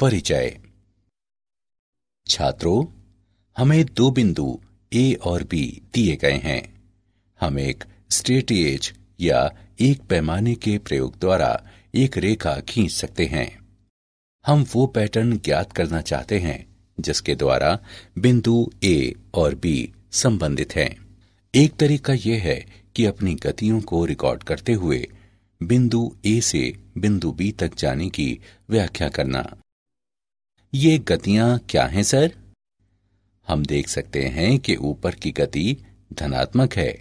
परिचय छात्रों हमें दो बिंदु ए और बी दिए गए हैं हम एक स्ट्रेटेज या एक पैमाने के प्रयोग द्वारा एक रेखा खींच सकते हैं हम वो पैटर्न ज्ञात करना चाहते हैं जिसके द्वारा बिंदु ए और बी संबंधित हैं। एक तरीका यह है कि अपनी गतियों को रिकॉर्ड करते हुए बिंदु ए से बिंदु बी तक जाने की व्याख्या करना ये गतियां क्या हैं सर हम देख सकते हैं कि ऊपर की गति धनात्मक है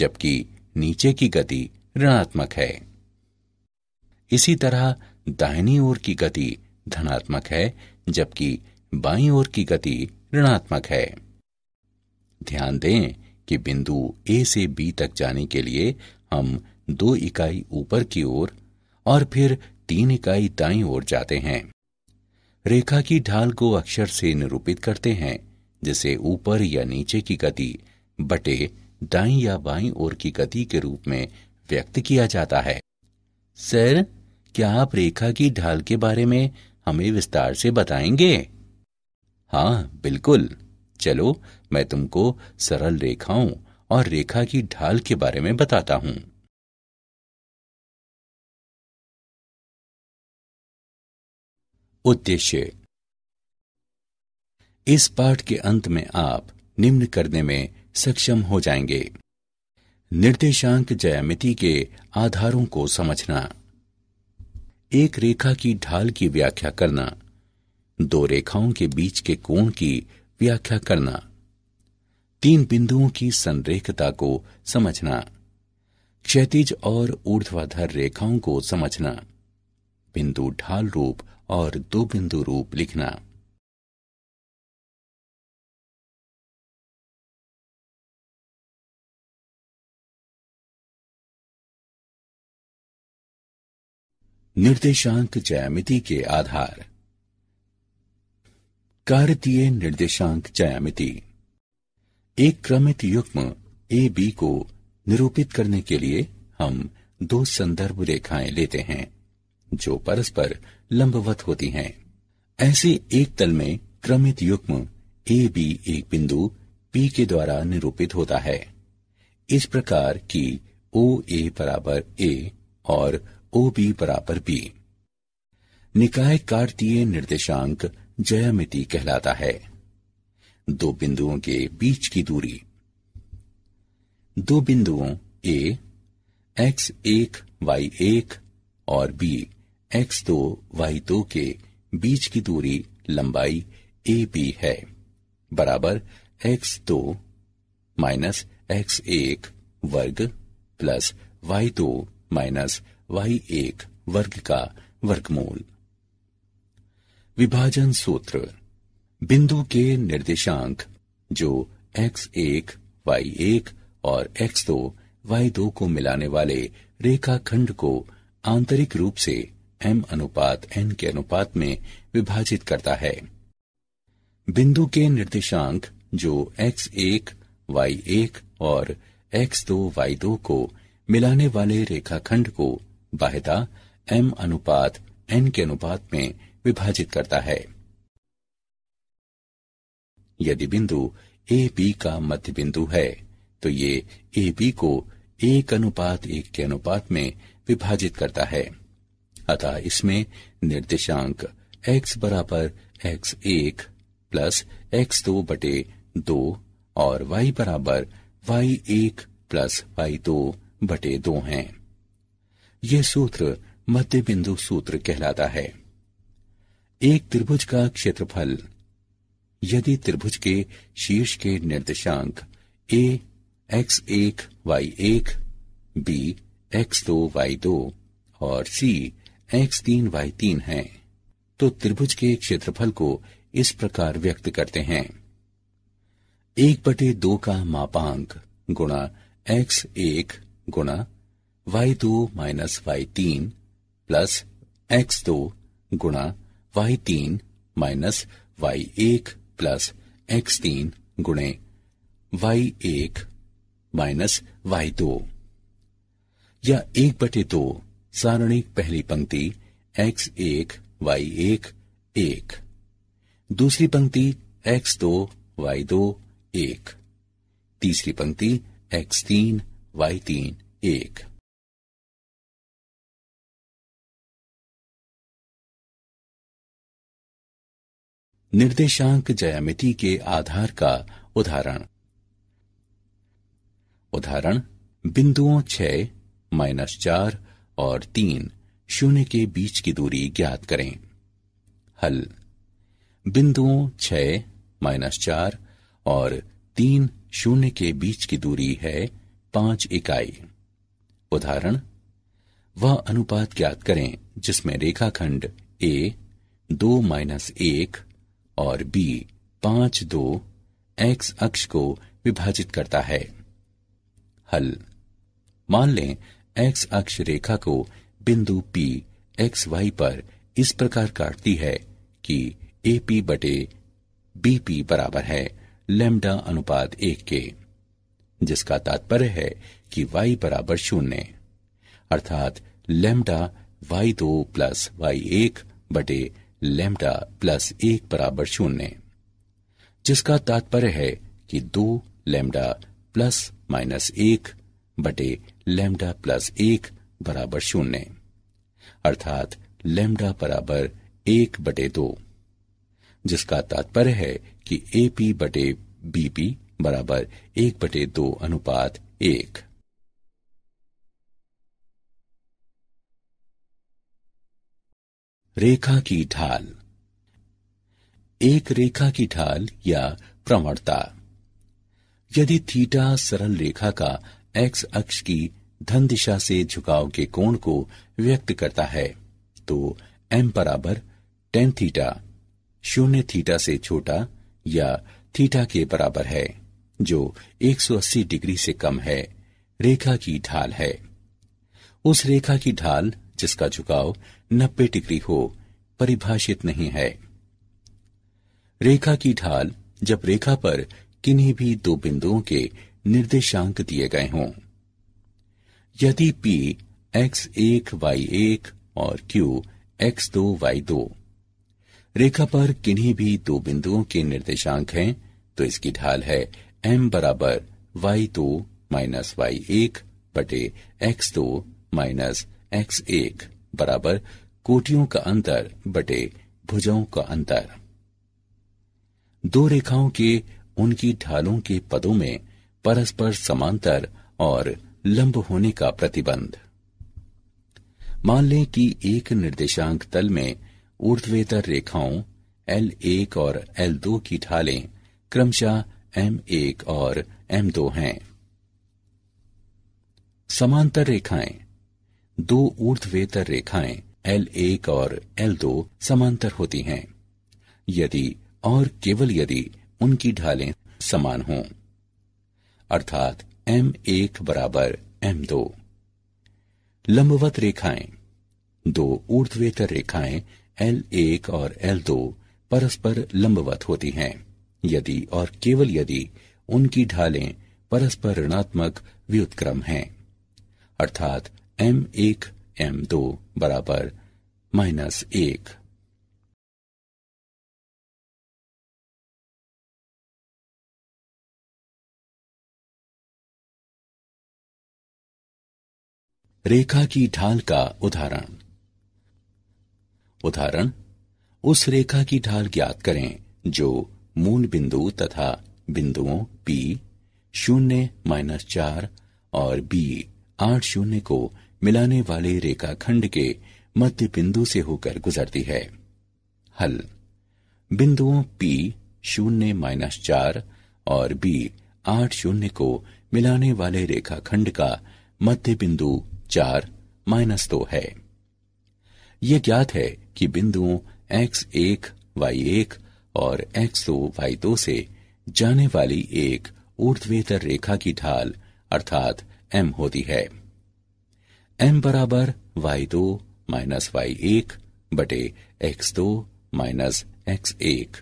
जबकि नीचे की गति ऋणात्मक है इसी तरह दाहिनी ओर की गति धनात्मक है जबकि बाईं ओर की गति ऋणात्मक है ध्यान दें कि बिंदु ए से बी तक जाने के लिए हम दो इकाई ऊपर की ओर और, और फिर तीन इकाई दाईं ओर जाते हैं रेखा की ढाल को अक्षर से निरूपित करते हैं जिसे ऊपर या नीचे की गति बटे दाई या बाई ओर की गति के रूप में व्यक्त किया जाता है सर क्या आप रेखा की ढाल के बारे में हमें विस्तार से बताएंगे हाँ बिल्कुल चलो मैं तुमको सरल रेखाओं और रेखा की ढाल के बारे में बताता हूँ उद्देश्य इस पाठ के अंत में आप निम्न करने में सक्षम हो जाएंगे निर्देशांक जयामिति के आधारों को समझना एक रेखा की ढाल की व्याख्या करना दो रेखाओं के बीच के कोण की व्याख्या करना तीन बिंदुओं की संरेखता को समझना क्षैतिज और ऊर्ध्वाधर रेखाओं को समझना बिंदु ढाल रूप और दो बिंदु रूप लिखना निर्देशांक ज्यामिति के आधार कार्तीय निर्देशांक ज्यामिति एक क्रमित युग्म ए बी को निरूपित करने के लिए हम दो संदर्भ रेखाएं लेते हैं जो परस्पर लंबवत होती हैं। ऐसे एक तल में क्रमित युग्म ए बी एक बिंदु पी के द्वारा निरूपित होता है इस प्रकार की ओ ए बराबर ए और ओ बी बराबर बी निकाय कार्तीय निर्देशांक जयामिति कहलाता है दो बिंदुओं के बीच की दूरी दो बिंदुओं ए एक्स एक वाई एक और बी एक्स दो वाई दो के बीच की दूरी लंबाई ए बी है बराबर एक्स दो माइनस एक्स एक वर्ग प्लस वाई दो माइनस वाई एक वर्ग का वर्गमूल विभाजन सूत्र बिंदु के निर्देशांक जो एक्स एक वाई एक और एक्स दो वाई दो को मिलाने वाले रेखाखंड को आंतरिक रूप से एम अनुपात एन के अनुपात में विभाजित करता है बिंदु के निर्देशांक जो एक्स एक वाई एक और एक्स दो वाई दो को मिलाने वाले रेखाखंड को बाहिता एम अनुपात एन के अनुपात में विभाजित करता है यदि बिंदु ए बी का मध्य बिंदु है तो ये ए बी को एक अनुपात एक के अनुपात में विभाजित करता है अतः इसमें निर्देशांक x बराबर एक्स एक प्लस एक्स दो बटे दो और y बराबर वाई एक प्लस वाई दो बटे दो है यह सूत्र मध्य बिंदु सूत्र कहलाता है एक त्रिभुज का क्षेत्रफल यदि त्रिभुज के शीर्ष के निर्देशांक a एक्स एक वाई एक बी एक्स दो वाई दो और सी एक्स तीन वाई तीन है तो त्रिभुज के क्षेत्रफल को इस प्रकार व्यक्त करते हैं एक बटे दो का मापांक गुणा एक्स एक गुणा वाई दो माइनस वाई तीन प्लस एक्स दो गुणा वाई तीन माइनस वाई एक प्लस एक्स तीन गुणे वाई एक माइनस वाई दो या एक बटे दो सारणिक पहली पंक्ति एक्स एक वाई एक एक दूसरी पंक्ति एक्स दो वाई दो एक तीसरी पंक्ति एक्स तीन वाई तीन एक निर्देशांक ज्यामिति के आधार का उदाहरण उदाहरण बिंदुओं छह माइनस चार और तीन शून्य के बीच की दूरी ज्ञात करें हल बिंदुओं छ माइनस चार और तीन शून्य के बीच की दूरी है पांच इकाई उदाहरण वह अनुपात ज्ञात करें जिसमें रेखाखंड ए दो माइनस एक और बी पांच दो एक्स अक्ष को विभाजित करता है हल मान लें एक्स अक्ष रेखा को बिंदु पी एक्स वाई पर इस प्रकार काटती है कि ए पी बटे बी पी बराबर है लेमडा अनुपात एक के जिसका तात्पर्य है कि वाई बराबर शून्य अर्थात लेमडा वाई दो प्लस वाई एक बटे लेमडा प्लस एक बराबर शून्य जिसका तात्पर्य है कि दो लेमडा प्लस माइनस एक बटे लेमडा प्लस एक बराबर शून्य अर्थात लेमडा बराबर एक बटे दो जिसका तात्पर्य है कि ए पी बटे बीपी बराबर एक बटे दो अनुपात एक रेखा की ढाल एक रेखा की ढाल या प्रवणता यदि थीटा सरल रेखा का एक्स अक्ष की धन दिशा से झुकाव के कोण को व्यक्त करता है तो एम बराबर टेन थीटा शून्य थीटा से छोटा या थीटा के बराबर है जो 180 डिग्री से कम है रेखा की ढाल है उस रेखा की ढाल जिसका झुकाव 90 डिग्री हो परिभाषित नहीं है रेखा की ढाल जब रेखा पर किन्हीं भी दो बिंदुओं के निर्देशांक दिए गए हों यदि P एक्स एक वाई एक और Q एक्स दो वाई दो रेखा पर किन्हीं भी दो बिंदुओं के निर्देशांक हैं तो इसकी ढाल है m बराबर वाई दो माइनस वाई एक बटे एक्स दो माइनस एक्स एक बराबर कोटियों का अंतर बटे भुजाओं का अंतर दो रेखाओं के उनकी ढालों के पदों में परस्पर समांतर और लंब होने का प्रतिबंध मान लें कि एक निर्देशांक तल में ऊर्ध्वेतर रेखाओं एल एक और एल दो की ढालें क्रमशः एम एक और एम दो हैं समांतर रेखाएं दो ऊर्ध्वेतर रेखाएं एल एक और एल दो समांतर होती हैं यदि और केवल यदि उनकी ढालें समान हों अर्थात एम एक बराबर एम दो लंबवत रेखाएं दो ऊर्ध्वेतर रेखाएं एल एक और एल दो परस्पर लंबवत होती हैं यदि और केवल यदि उनकी ढालें परस्पर ऋणात्मक व्युतक्रम हैं अर्थात एम एक एम दो बराबर माइनस एक रेखा की ढाल का उदाहरण उदाहरण उस रेखा की ढाल ज्ञात करें जो मूल बिंदु तथा बिंदुओं पी शून्य माइनस चार और बी आठ शून्य को मिलाने वाले रेखाखंड के मध्य बिंदु से होकर गुजरती है हल बिंदुओं पी शून्य माइनस चार और बी आठ शून्य को मिलाने वाले रेखाखंड का मध्य बिंदु चार माइनस दो है ये ज्ञात है कि बिंदुओं एक्स एक वाई एक और एक्स दो वाई दो से जाने वाली एक ऊर्ध्वेतर रेखा की ढाल अर्थात एम होती है एम बराबर वाई दो माइनस वाई एक बटे एक्स दो माइनस एक्स एक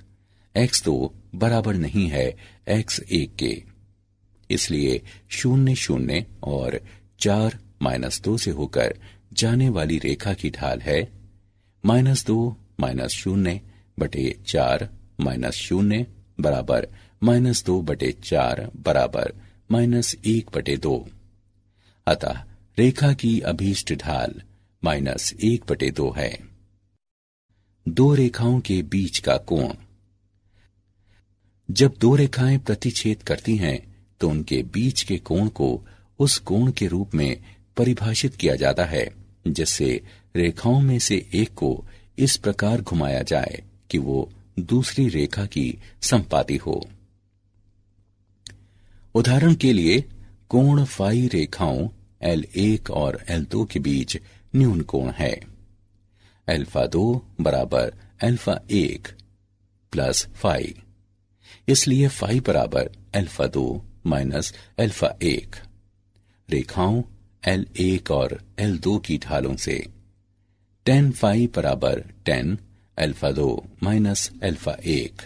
एक्स दो बराबर नहीं है एक्स एक के इसलिए शून्य शून्य और चार माइनस दो से होकर जाने वाली रेखा की ढाल है माइनस दो माइनस शून्य बटे चार माइनस शून्य बराबर माइनस दो बटे चार बराबर माइनस एक बटे दो अतः रेखा की अभीष्ट ढाल माइनस एक बटे दो है दो रेखाओं के बीच का कोण जब दो रेखाएं प्रतिच्छेद करती हैं तो उनके बीच के कोण को उस कोण के रूप में परिभाषित किया जाता है जिससे रेखाओं में से एक को इस प्रकार घुमाया जाए कि वो दूसरी रेखा की संपाति हो उदाहरण के लिए कोण फाई रेखाओं एल एक और एल दो के बीच न्यून कोण है एल्फा दो बराबर एल्फा एक प्लस फाई इसलिए फाई बराबर एल्फा दो माइनस एल्फा एक रेखाओं एल एक और एल दो की ढालों से टेन फाइव बराबर टेन एल्फा दो माइनस एल्फा एक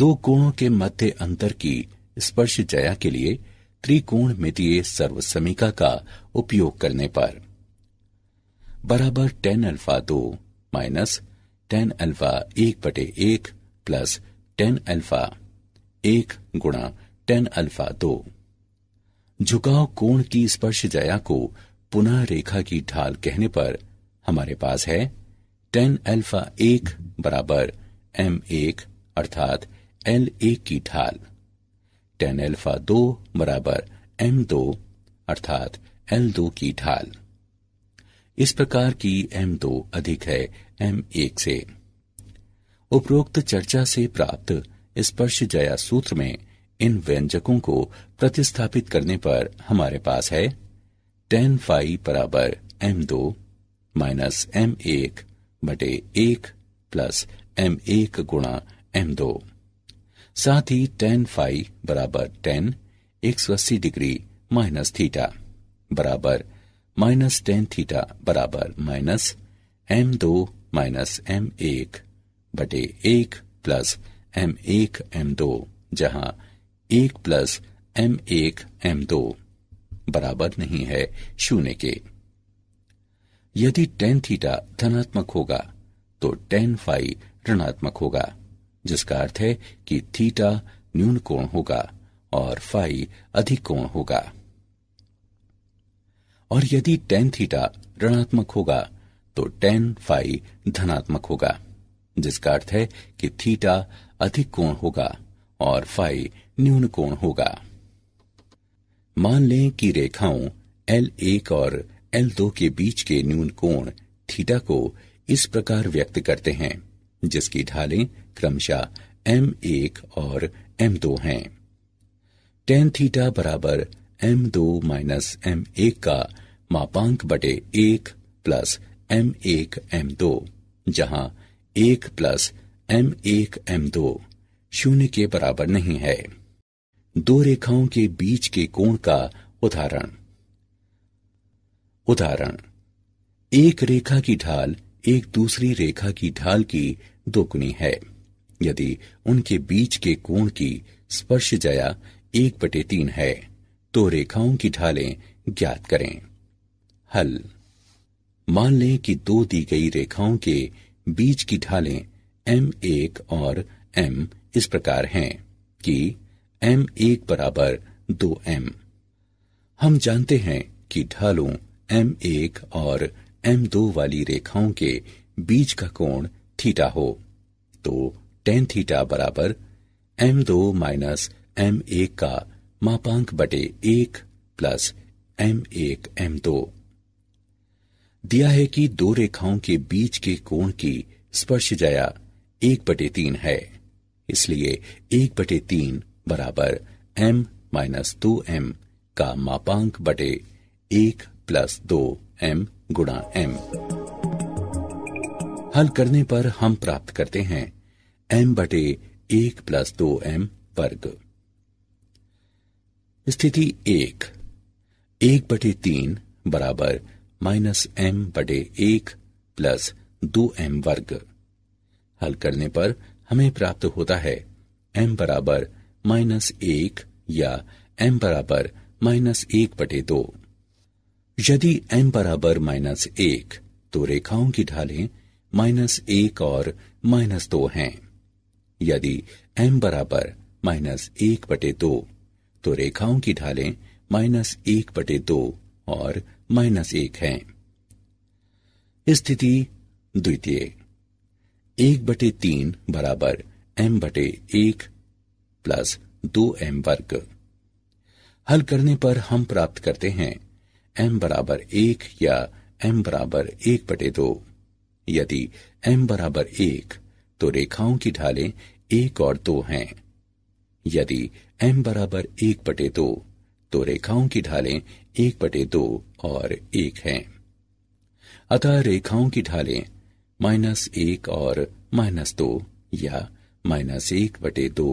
दो कोणों के मध्य अंतर की स्पर्श जया के लिए त्रिकोण मितीय सर्वसमिका का उपयोग करने पर बराबर टेन अल्फा दो माइनस टेन अल्फा एक बटे एक प्लस टेन अल्फा एक गुणा टेन अल्फा दो झुकाव कोण की स्पर्श जया को पुनः रेखा की ढाल कहने पर हमारे पास है टेन अल्फा एक बराबर एम एक अर्थात एल एक की ढाल टेन अल्फा दो बराबर एम दो अर्थात एल दो की ढाल इस प्रकार की एम दो अधिक है एम एक से उपरोक्त चर्चा से प्राप्त स्पर्श जया सूत्र में इन व्यंजकों को प्रतिस्थापित करने पर हमारे पास है टेन फाइव बराबर एम दो माइनस एम एक बटे एक प्लस एम एक गुणा एम दो साथ ही टेन फाइव बराबर टेन एक सौ अस्सी डिग्री माइनस थीटा बराबर माइनस टेन थीटा बराबर माइनस एम दो माइनस एम एक बटे एक प्लस एम एक एम दो जहां एक प्लस एम एक एम दो बराबर नहीं है शून्य के यदि टेन थीटा धनात्मक होगा तो टेन फाइव ऋणात्मक होगा जिसका अर्थ है कि थीटा न्यून कोण होगा और फाइव अधिक कोण होगा और यदि टेन थीटा ऋणात्मक होगा तो टेन फाइव धनात्मक होगा जिसका अर्थ है कि थीटा अधिक कोण होगा और फाइव न्यून कोण होगा मान लें कि रेखाओं एल एक और एल दो के बीच के न्यून कोण थीटा को इस प्रकार व्यक्त करते हैं जिसकी ढालें क्रमशः एम एक और एम दो हैं टेन थीटा बराबर एम दो माइनस एम एक का मापांक बटे एक प्लस एम एक एम दो जहां एक प्लस एम एक एम दो शून्य के बराबर नहीं है दो रेखाओं के बीच के कोण का उदाहरण उदाहरण एक रेखा की ढाल एक दूसरी रेखा की ढाल की दोगुनी है यदि उनके बीच के कोण की स्पर्श जया एक बटे तीन है तो रेखाओं की ढालें ज्ञात करें हल मान लें कि दो दी गई रेखाओं के बीच की ढालें एम एक और एम इस प्रकार हैं कि एम एक बराबर दो एम हम जानते हैं कि ढालों एम एक और एम दो वाली रेखाओं के बीच का कोण थीटा हो तो टेन थीटा बराबर एम दो माइनस एम एक का मापांक बटे एक प्लस एम एक एम दो दिया है कि दो रेखाओं के बीच के कोण की स्पर्श जया एक बटे तीन है इसलिए एक बटे तीन बराबर एम माइनस दो एम का मापांक बटे एक प्लस दो एम गुणा एम हल करने पर हम प्राप्त करते हैं एम बटे एक प्लस दो एम वर्ग स्थिति एक एक बटे तीन बराबर माइनस एम बटे एक प्लस दो एम वर्ग हल करने पर हमें प्राप्त होता है एम बराबर माइनस एक या एम बराबर माइनस एक बटे दो यदि एम बराबर माइनस एक तो रेखाओं की ढालें माइनस एक और माइनस दो हैं यदि एम बराबर माइनस एक बटे दो तो रेखाओं की ढालें माइनस एक बटे दो और माइनस एक है स्थिति द्वितीय एक बटे तीन बराबर एम बटे एक प्लस दो एम वर्ग हल करने पर हम प्राप्त करते हैं एम बराबर एक या एम बराबर एक बटे दो यदि एम बराबर एक तो रेखाओं की ढालें एक और दो हैं यदि एम बराबर एक बटे दो तो रेखाओं की ढालें एक बटे दो और एक हैं अतः रेखाओं की ढालें माइनस एक और माइनस दो या माइनस एक बटे दो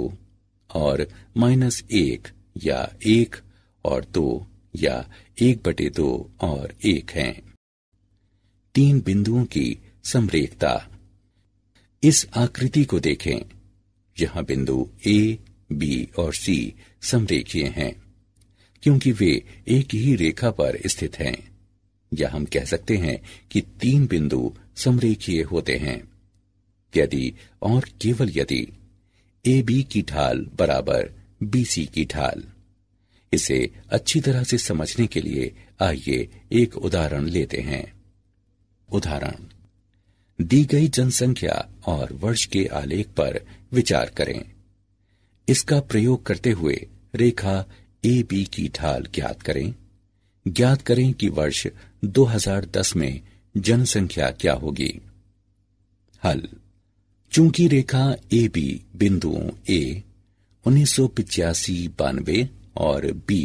और माइनस एक या एक और दो या एक बटे दो और एक हैं तीन बिंदुओं की समरेखता इस आकृति को देखें यहां बिंदु ए बी और सी समरेखीय हैं क्योंकि वे एक ही रेखा पर स्थित हैं या हम कह सकते हैं कि तीन बिंदु समरेखीय होते हैं यदि और केवल यदि ए बी की ढाल बराबर बी सी की ढाल इसे अच्छी तरह से समझने के लिए आइए एक उदाहरण लेते हैं उदाहरण दी गई जनसंख्या और वर्ष के आलेख पर विचार करें इसका प्रयोग करते हुए रेखा ए बी की ढाल ज्ञात करें ज्ञात करें कि वर्ष 2010 में जनसंख्या क्या होगी हल चूंकि रेखा ए बी बिंदुओं ए उन्नीस सौ पिचासी बानवे और बी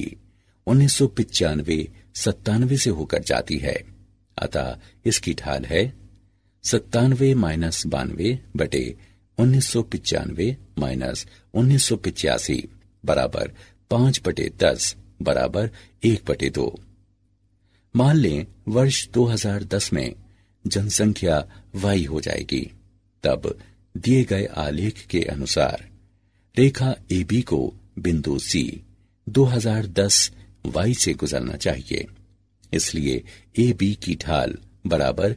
उन्नीस सौ पिचानवे सत्तानवे से होकर जाती है अतः इसकी ढाल है सत्तानवे माइनस बानवे बटे उन्नीस सौ पिचानवे माइनस उन्नीस सौ पिचासी बराबर पांच बटे दस बराबर एक बटे दो मान लें वर्ष 2010 में जनसंख्या वाई हो जाएगी तब दिए गए आलेख के अनुसार रेखा ए बी को बिंदु सी 2010 वाई से गुजरना चाहिए इसलिए ए बी की ढाल बराबर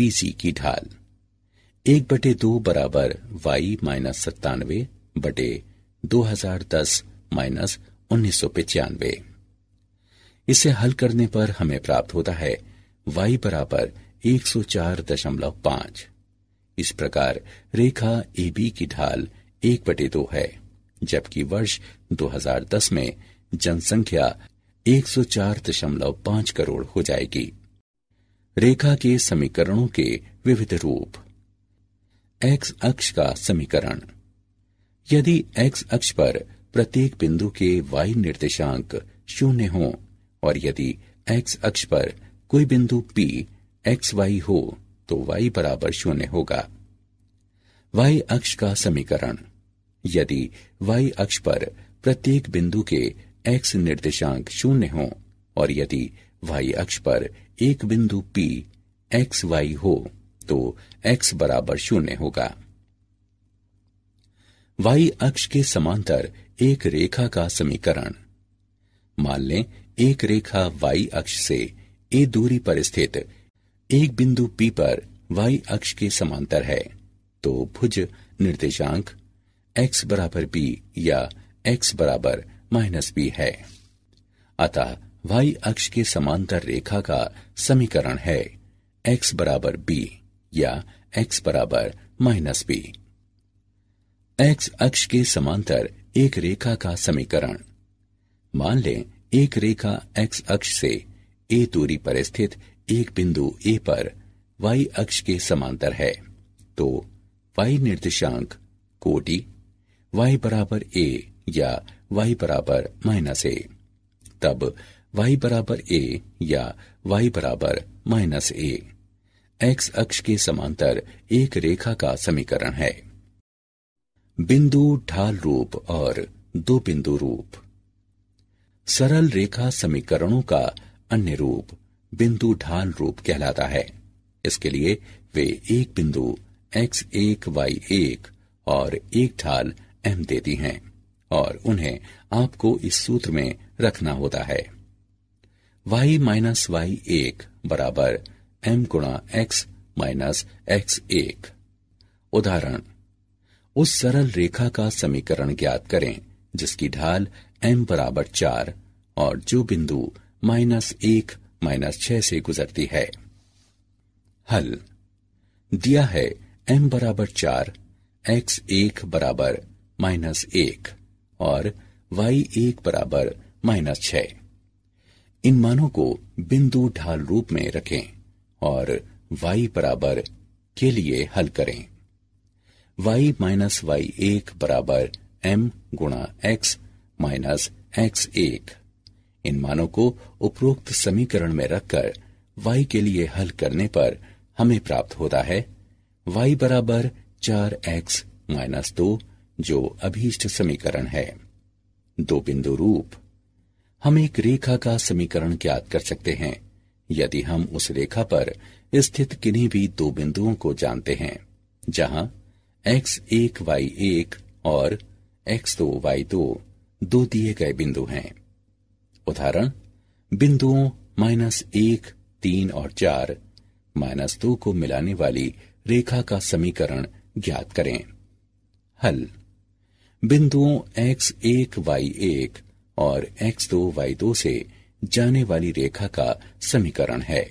बी सी की ढाल एक बटे दो बराबर वाई माइनस सत्तानवे बटे दो हजार दस माइनस उन्नीस सौ पचानवे इसे हल करने पर हमें प्राप्त होता है वाई बराबर एक सौ चार दशमलव पांच इस प्रकार रेखा ए बी की ढाल एक बटे दो है जबकि वर्ष 2010 में जनसंख्या 104.5 करोड़ हो जाएगी रेखा के समीकरणों के विविध रूप एक्स अक्ष का समीकरण यदि एक्स अक्ष पर प्रत्येक बिंदु के वाई निर्देशांक शून्य हो और यदि एक्स अक्ष पर कोई बिंदु पी एक्स वाई हो तो y बराबर शून्य होगा y अक्ष का समीकरण यदि y अक्ष पर प्रत्येक बिंदु के x निर्देशांक शून्य हो और यदि y अक्ष पर एक बिंदु p एक्स वाई हो तो x बराबर शून्य होगा y अक्ष के समांतर एक रेखा का समीकरण मान लें एक रेखा y अक्ष से ए दूरी पर स्थित एक बिंदु पी पर वाई अक्ष के समांतर है तो भुज निर्देशांक x बराबर बी या x बराबर माइनस बी है अतः y अक्ष के समांतर रेखा का समीकरण है x बराबर बी या x बराबर माइनस बी x अक्ष के समांतर एक रेखा का समीकरण मान लें एक रेखा x अक्ष से ए दूरी पर स्थित एक बिंदु ए पर y अक्ष के समांतर है तो y निर्देशांक कोटि y बराबर ए या y बराबर माइनस ए तब y बराबर ए या y बराबर माइनस ए एक्स अक्ष के समांतर एक रेखा का समीकरण है बिंदु ढाल रूप और दो बिंदु रूप सरल रेखा समीकरणों का अन्य रूप बिंदु ढाल रूप कहलाता है इसके लिए वे एक बिंदु एक्स एक वाई एक और एक ढाल एम देती हैं और उन्हें आपको इस सूत्र में रखना होता है वाई माइनस वाई एक बराबर एम गुणा एक्स माइनस एक्स एक उदाहरण उस सरल रेखा का समीकरण ज्ञात करें जिसकी ढाल m बराबर चार और जो बिंदु माइनस एक माइनस छह से गुजरती है हल दिया है एम बराबर चार एक्स एक बराबर माइनस एक और वाई एक बराबर माइनस छ इन मानों को बिंदु ढाल रूप में रखें और y बराबर के लिए हल करें y माइनस वाई एक बराबर एम गुणा एक्स माइनस एक्स एक इन मानों को उपरोक्त समीकरण में रखकर y के लिए हल करने पर हमें प्राप्त होता है y बराबर चार एक्स माइनस दो जो अभीष्ट समीकरण है दो बिंदु रूप हम एक रेखा का समीकरण ज्ञात कर सकते हैं यदि हम उस रेखा पर स्थित किन्हीं भी दो बिंदुओं को जानते हैं जहां x एक वाई एक और x दो वाई दो दो दिए गए बिंदु हैं उदाहरण बिंदुओं माइनस एक तीन और चार माइनस दो को मिलाने वाली रेखा का समीकरण ज्ञात करें हल बिंदुओं x1 एक वाई एक और x2 दो वाई दो से जाने वाली रेखा का समीकरण है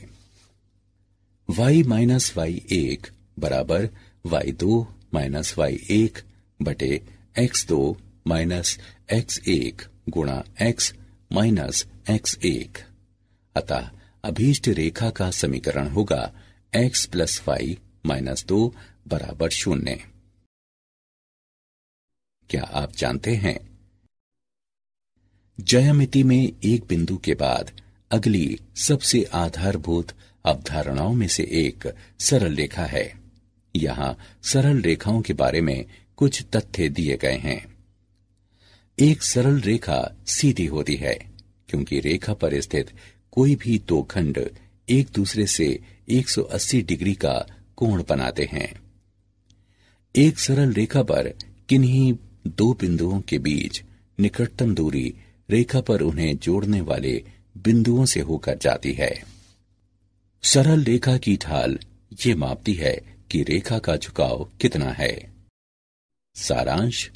y माइनस वाई एक बराबर वाई दो माइनस वाई एक बटे एक्स दो माइनस एक्स एक गुणा एक्स माइनस एक्स एक अतः अभीष्ट रेखा का समीकरण होगा एक्स प्लस वाई माइनस दो बराबर शून्य क्या आप जानते हैं जयमिति में एक बिंदु के बाद अगली सबसे आधारभूत अवधारणाओं में से एक सरल रेखा है यहाँ सरल रेखाओं के बारे में कुछ तथ्य दिए गए हैं एक सरल रेखा सीधी होती है क्योंकि रेखा पर स्थित कोई भी दो खंड एक दूसरे से 180 डिग्री का कोण बनाते हैं एक सरल रेखा पर किन्हीं दो बिंदुओं के बीच निकटतम दूरी रेखा पर उन्हें जोड़ने वाले बिंदुओं से होकर जाती है सरल रेखा की ढाल ये मापती है कि रेखा का झुकाव कितना है सारांश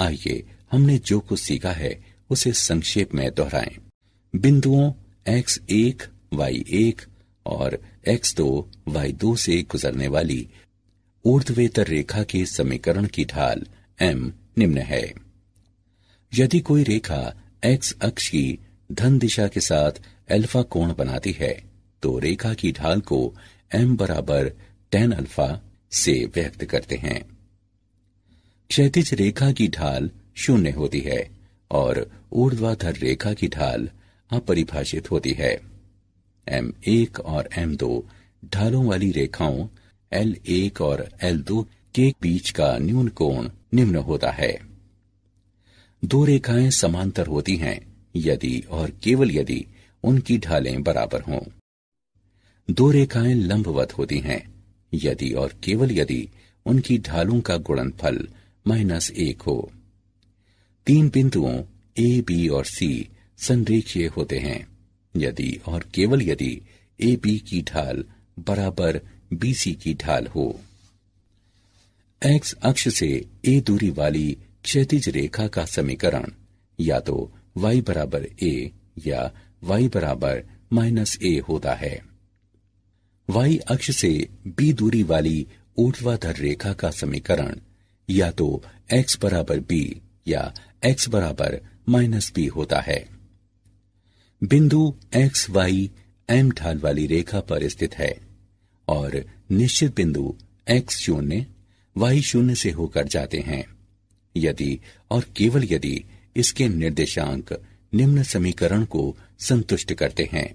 आइए हमने जो कुछ सीखा है उसे संक्षेप में दोहराएं बिंदुओं एक्स एक वाई एक और एक्स दो वाई दो से गुजरने वाली ऊर्ध्वेतर रेखा के समीकरण की ढाल एम निम्न है यदि कोई रेखा एक्स अक्ष की धन दिशा के साथ अल्फा कोण बनाती है तो रेखा की ढाल को एम बराबर टेन अल्फा से व्यक्त करते हैं क्षैतिज रेखा की ढाल शून्य होती है और ऊर्ध्वाधर रेखा की ढाल अपरिभाषित होती है एम एक और एम दो ढालों वाली रेखाओं एल एक और एल दो के बीच का न्यून कोण निम्न होता है दो रेखाएं समांतर होती हैं यदि और केवल यदि उनकी ढालें बराबर हों दो रेखाएं लंबवत होती हैं यदि और केवल यदि उनकी ढालों का गुणनफल माइनस एक हो तीन बिंदुओं ए बी और सी संरेखीय होते हैं यदि और केवल यदि ए बी की ढाल बराबर बी सी की ढाल हो एक्स अक्ष से ए दूरी वाली क्षैतिज रेखा का समीकरण या तो वाई बराबर ए या वाई बराबर माइनस ए होता है वाई अक्ष से बी दूरी वाली ऊर्ध्वाधर रेखा का समीकरण या तो x बराबर बी या x बराबर माइनस बी होता है बिंदु एक्स वाई एम ढाल वाली रेखा पर स्थित है और निश्चित बिंदु एक्स शून्य वाई शून्य से होकर जाते हैं यदि और केवल यदि इसके निर्देशांक निम्न समीकरण को संतुष्ट करते हैं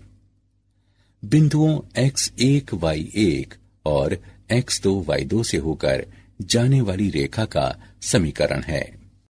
बिंदुओं x1 y1 और x2 y2 से होकर जाने वाली रेखा का समीकरण है